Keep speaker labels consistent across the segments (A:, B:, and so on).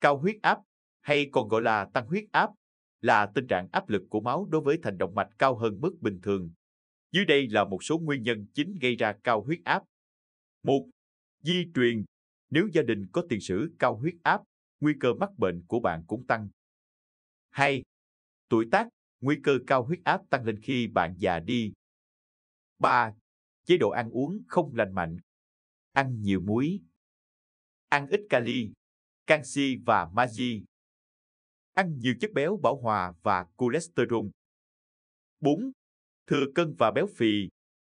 A: Cao huyết áp, hay còn gọi là tăng huyết áp, là tình trạng áp lực của máu đối với thành động mạch cao hơn mức bình thường. Dưới đây là một số nguyên nhân chính gây ra cao huyết áp. 1. Di truyền. Nếu gia đình có tiền sử cao huyết áp, nguy cơ mắc bệnh của bạn cũng tăng. 2. Tuổi tác, nguy cơ cao huyết áp tăng lên khi bạn già đi. 3. Chế độ ăn uống không lành mạnh. Ăn nhiều muối. Ăn ít kali, canxi và magie. Ăn nhiều chất béo bão hòa và cholesterol. 4. Thừa cân và béo phì.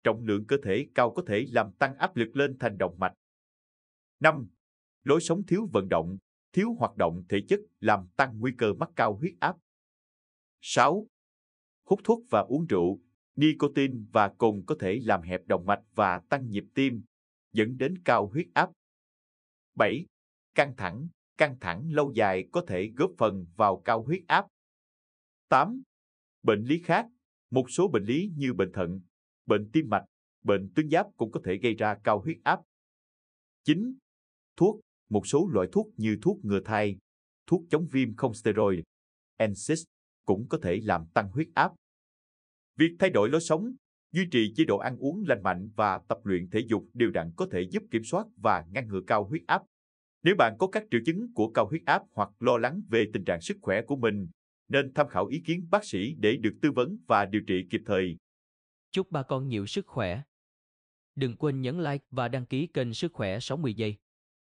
A: Trọng lượng cơ thể cao có thể làm tăng áp lực lên thành động mạch. 5. Lối sống thiếu vận động, thiếu hoạt động thể chất làm tăng nguy cơ mắc cao huyết áp. 6. Hút thuốc và uống rượu, nicotine và cồn có thể làm hẹp động mạch và tăng nhịp tim, dẫn đến cao huyết áp. 7. Căng thẳng, căng thẳng lâu dài có thể góp phần vào cao huyết áp. 8. Bệnh lý khác, một số bệnh lý như bệnh thận, bệnh tim mạch, bệnh tuyến giáp cũng có thể gây ra cao huyết áp. 9. Thuốc, một số loại thuốc như thuốc ngừa thai, thuốc chống viêm không steroid, NSAIDs cũng có thể làm tăng huyết áp. Việc thay đổi lối sống, duy trì chế độ ăn uống lành mạnh và tập luyện thể dục đều đặn có thể giúp kiểm soát và ngăn ngừa cao huyết áp. Nếu bạn có các triệu chứng của cao huyết áp hoặc lo lắng về tình trạng sức khỏe của mình, nên tham khảo ý kiến bác sĩ để được tư vấn và điều trị kịp thời. Chúc ba con nhiều sức khỏe.
B: Đừng quên nhấn like và đăng ký kênh Sức khỏe 60 giây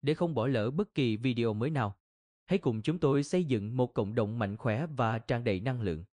B: để không bỏ lỡ bất kỳ video mới nào. Hãy cùng chúng tôi xây dựng một cộng đồng mạnh khỏe và tràn đầy năng lượng.